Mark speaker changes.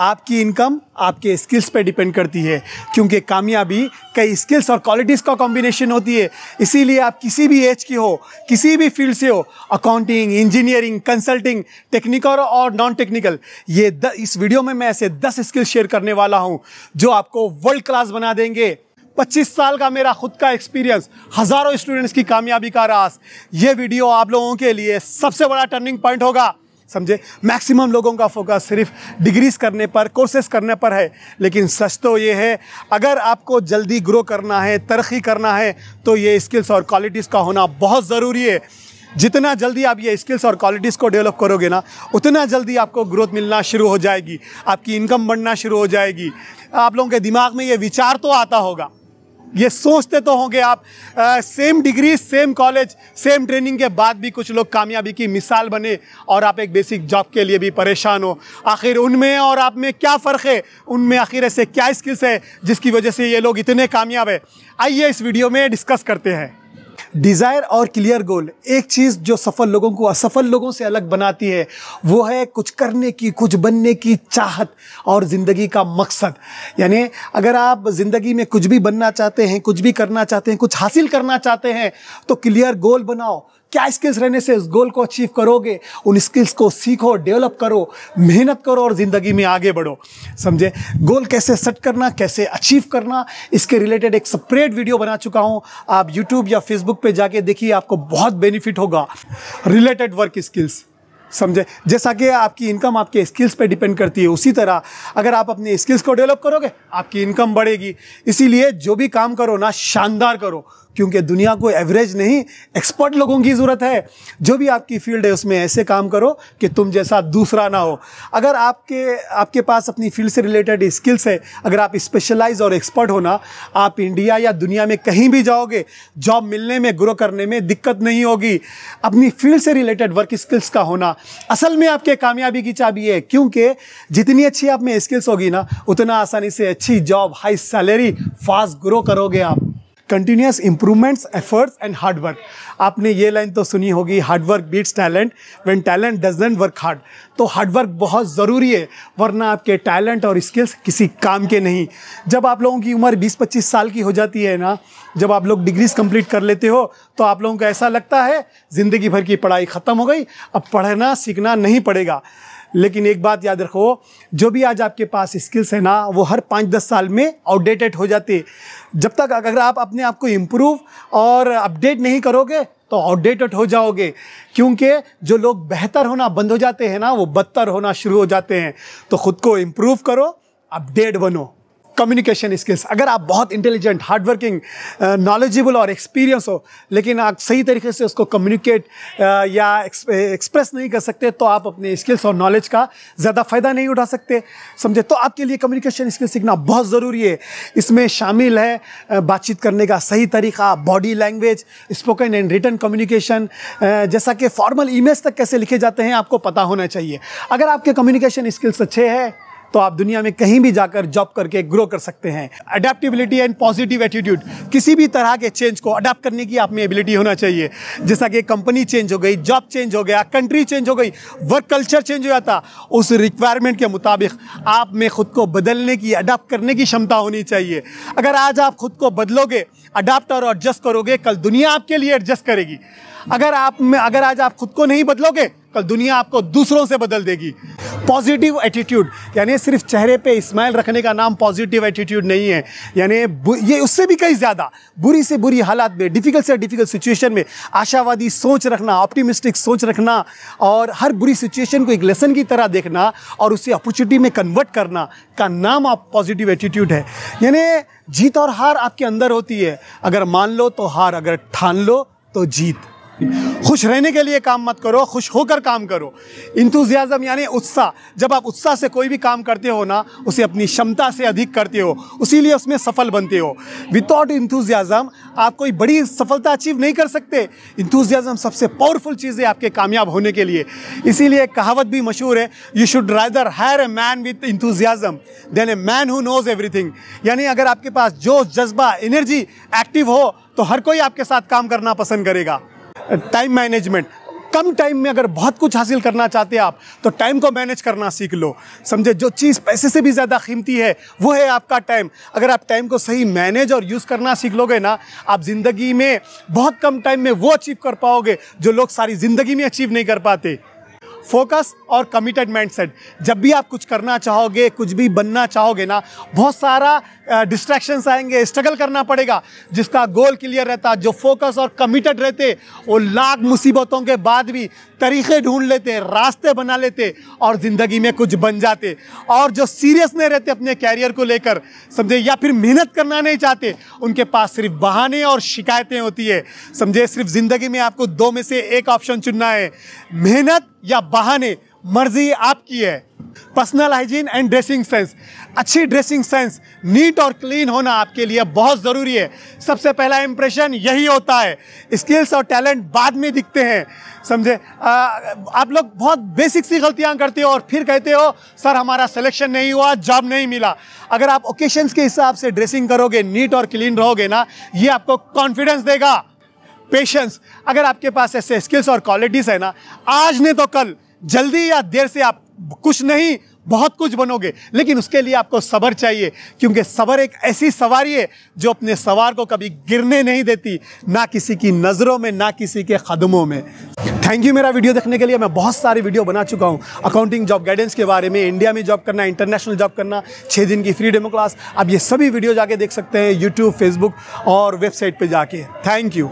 Speaker 1: आपकी इनकम आपके स्किल्स पे डिपेंड करती है क्योंकि कामयाबी कई स्किल्स और क्वालिटीज़ का कॉम्बिनेशन होती है इसीलिए आप किसी भी एज की हो किसी भी फील्ड से हो अकाउंटिंग इंजीनियरिंग कंसल्टिंग टेक्निकल और नॉन टेक्निकल ये द, इस वीडियो में मैं ऐसे दस स्किल्स शेयर करने वाला हूँ जो आपको वर्ल्ड क्लास बना देंगे 25 साल का मेरा खुद का एक्सपीरियंस हज़ारों स्टूडेंट्स की कामयाबी का रास ये वीडियो आप लोगों के लिए सबसे बड़ा टर्निंग पॉइंट होगा समझे मैक्सिमम लोगों का फोकस सिर्फ डिग्रीज करने पर कोर्सेस करने पर है लेकिन सच तो ये है अगर आपको जल्दी ग्रो करना है तरक्की करना है तो ये स्किल्स और क्वालिटीज़ का होना बहुत ज़रूरी है जितना जल्दी आप ये स्किल्स और क्वालिटीज़ को डेवलप करोगे ना उतना जल्दी आपको ग्रोथ मिलना शुरू हो जाएगी आपकी इनकम बढ़ना शुरू हो जाएगी आप लोगों के दिमाग में ये विचार तो आता होगा ये सोचते तो होंगे आप आ, same degree same college same training के बाद भी कुछ लोग कामयाबी की मिसाल बने और आप एक बेसिक जॉब के लिए भी परेशान हो आखिर उनमें और आप में क्या फ़र्क है उनमें आखिर ऐसे क्या स्किल्स है जिसकी वजह से ये लोग इतने कामयाब है आइए इस वीडियो में डिस्कस करते हैं डिज़ायर और क्लियर गोल एक चीज़ जो सफल लोगों को असफल लोगों से अलग बनाती है वो है कुछ करने की कुछ बनने की चाहत और ज़िंदगी का मकसद यानी अगर आप ज़िंदगी में कुछ भी बनना चाहते हैं कुछ भी करना चाहते हैं कुछ हासिल करना चाहते हैं तो क्लियर गोल बनाओ क्या स्किल्स रहने से इस गोल को अचीव करोगे उन स्किल्स को सीखो डेवलप करो मेहनत करो और ज़िंदगी में आगे बढ़ो समझे गोल कैसे सेट करना कैसे अचीव करना इसके रिलेटेड एक सेपरेट वीडियो बना चुका हूँ आप यूट्यूब या फेसबुक पर जाके देखिए आपको बहुत बेनिफिट होगा रिलेटेड वर्क स्किल्स समझे जैसा कि आपकी इनकम आपके स्किल्स पे डिपेंड करती है उसी तरह अगर आप अपने स्किल्स को डेवलप करोगे आपकी इनकम बढ़ेगी इसीलिए जो भी काम करो ना शानदार करो क्योंकि दुनिया को एवरेज नहीं एक्सपर्ट लोगों की ज़रूरत है जो भी आपकी फील्ड है उसमें ऐसे काम करो कि तुम जैसा दूसरा ना हो अगर आपके आपके पास अपनी फील्ड से रिलेटेड स्किल्स है अगर आप स्पेशलाइज और एक्सपर्ट होना आप इंडिया या दुनिया में कहीं भी जाओगे जॉब मिलने में ग्रो करने में दिक्कत नहीं होगी अपनी फील्ड से रिलेटेड वर्क स्किल्स का होना असल में आपके कामयाबी की चाबी है क्योंकि जितनी अच्छी आप में स्किल्स होगी ना उतना आसानी से अच्छी job high salary fast grow करोगे आप continuous improvements efforts and hard work आपने ये लाइन तो सुनी होगी hard work beats talent when talent doesn't work hard तो हार्डवर्क बहुत ज़रूरी है वरना आपके टैलेंट और स्किल्स किसी काम के नहीं जब आप लोगों की उम्र 20-25 साल की हो जाती है ना जब आप लोग डिग्रीज कंप्लीट कर लेते हो तो आप लोगों को ऐसा लगता है ज़िंदगी भर की पढ़ाई ख़त्म हो गई अब पढ़ना सीखना नहीं पड़ेगा लेकिन एक बात याद रखो जो भी आज आपके पास स्किल्स है ना वो हर पाँच दस साल में आउटडेटेड हो जाते जब तक अगर आप अपने आप को इम्प्रूव और अपडेट नहीं करोगे तो आउटडेटेड हो जाओगे क्योंकि जो लोग बेहतर होना बंद हो जाते हैं ना वो बदतर होना शुरू हो जाते हैं तो ख़ुद को इम्प्रूव करो अपडेट बनो कम्युनिकेशन स्किल्स अगर आप बहुत इंटेलिजेंट हार्डवर्किंग नॉलेजेबल और एक्सपीरियंस हो लेकिन आप सही तरीके से उसको कम्युनिकेट uh, या एक्सप्रेस नहीं कर सकते तो आप अपने स्किल्स और नॉलेज का ज़्यादा फ़ायदा नहीं उठा सकते समझे तो आपके लिए कम्युनिकेशन स्किल्स सीखना बहुत ज़रूरी है इसमें शामिल है uh, बातचीत करने का सही तरीका body language spoken and written communication जैसा कि फॉर्मल ई तक कैसे लिखे जाते हैं आपको पता होना चाहिए अगर आपके कम्युनिकेशन स्किल्स अच्छे हैं तो आप दुनिया में कहीं भी जाकर जॉब करके ग्रो कर सकते हैं अडेप्टिबिलिटी एंड पॉजिटिव एटीट्यूड किसी भी तरह के चेंज को अडेप्ट करने की आप में एबिलिटी होना चाहिए जैसा कि कंपनी चेंज हो गई जॉब चेंज हो गया कंट्री चेंज हो गई वर्क कल्चर चेंज हो जाता उस रिक्वायरमेंट के मुताबिक आप में खुद को बदलने की अडाप्ट करने की क्षमता होनी चाहिए अगर आज आप खुद को बदलोगे अडाप्ट और एडजस्ट करोगे कल दुनिया आपके लिए एडजस्ट करेगी अगर आप में अगर आज आप खुद को नहीं बदलोगे कल दुनिया आपको दूसरों से बदल देगी पॉजिटिव एटीट्यूड यानी सिर्फ चेहरे पे स्माइल रखने का नाम पॉजिटिव एटीट्यूड नहीं है यानी ये उससे भी कहीं ज़्यादा बुरी से बुरी हालात में डिफ़िकल्ट से डिफ़िकल्ट सिचुएशन में आशावादी सोच रखना ऑप्टिमिस्टिक सोच रखना और हर बुरी सिचुएशन को एक लेसन की तरह देखना और उसे अपॉर्चुनिटी में कन्वर्ट करना का नाम आप पॉजिटिव एटीट्यूड है यानी जीत और हार आपके अंदर होती है अगर मान लो तो हार अगर ठान लो तो जीत खुश रहने के लिए काम मत करो खुश होकर काम करो इंतुजियाज़म यानी उत्साह जब आप उत्साह से कोई भी काम करते हो ना उसे अपनी क्षमता से अधिक करते हो उसी उसमें सफल बनते हो विदाउट इंतुजियाज़म आप कोई बड़ी सफलता अचीव नहीं कर सकते इंतुजियाज़म सबसे पावरफुल चीज़ है आपके कामयाब होने के लिए इसीलिए कहावत भी मशहूर है you should rather hire a man with enthusiasm than a man who knows everything यानी अगर आपके पास जोश जज्बा एनर्जी एक्टिव हो तो हर कोई आपके साथ काम करना पसंद करेगा टाइम मैनेजमेंट कम टाइम में अगर बहुत कुछ हासिल करना चाहते हैं आप तो टाइम को मैनेज करना सीख लो समझे जो चीज़ पैसे से भी ज़्यादा कीमती है वो है आपका टाइम अगर आप टाइम को सही मैनेज और यूज़ करना सीख लोगे ना आप ज़िंदगी में बहुत कम टाइम में वो अचीव कर पाओगे जो लोग सारी ज़िंदगी में अचीव नहीं कर पाते फोकस और कमिटेड माइंडसेट जब भी आप कुछ करना चाहोगे कुछ भी बनना चाहोगे ना बहुत सारा डिस्ट्रैक्शंस आएंगे स्ट्रगल करना पड़ेगा जिसका गोल क्लियर रहता जो फोकस और कमिटेड रहते वो लाख मुसीबतों के बाद भी तरीक़े ढूंढ लेते रास्ते बना लेते और ज़िंदगी में कुछ बन जाते और जो सीरियस नहीं रहते अपने कैरियर को लेकर समझे या फिर मेहनत करना नहीं चाहते उनके पास सिर्फ बहाने और शिकायतें होती है समझे सिर्फ ज़िंदगी में आपको दो में से एक ऑप्शन चुनना है मेहनत या बहाने मर्जी आपकी है personal hygiene and dressing sense अच्छी ड्रेसिंग सेंस नीट और क्लीन होना आपके लिए बहुत ज़रूरी है सबसे पहला इंप्रेशन यही होता है स्किल्स और टैलेंट बाद में दिखते हैं समझे आप लोग बहुत बेसिक सी गलतियां करते हो और फिर कहते हो सर हमारा सिलेक्शन नहीं हुआ जॉब नहीं मिला अगर आप ओकेशंस के हिसाब से ड्रेसिंग करोगे नीट और क्लीन रहोगे ना ये आपको कॉन्फिडेंस देगा पेशेंस अगर आपके पास ऐसे स्किल्स और क्वालिटीज़ है ना आज ने तो कल जल्दी या देर से आप कुछ नहीं बहुत कुछ बनोगे लेकिन उसके लिए आपको सबर चाहिए क्योंकि सबर एक ऐसी सवारी है जो अपने सवार को कभी गिरने नहीं देती ना किसी की नज़रों में ना किसी के कदमों में थैंक यू मेरा वीडियो देखने के लिए मैं बहुत सारी वीडियो बना चुका हूँ अकाउंटिंग जॉब गाइडेंस के बारे में इंडिया में जॉब करना इंटरनेशनल जॉब करना छः दिन की फ्री डेमो क्लास आप ये सभी वीडियो जाके देख सकते हैं यूट्यूब फेसबुक और वेबसाइट पर जाके थैंक यू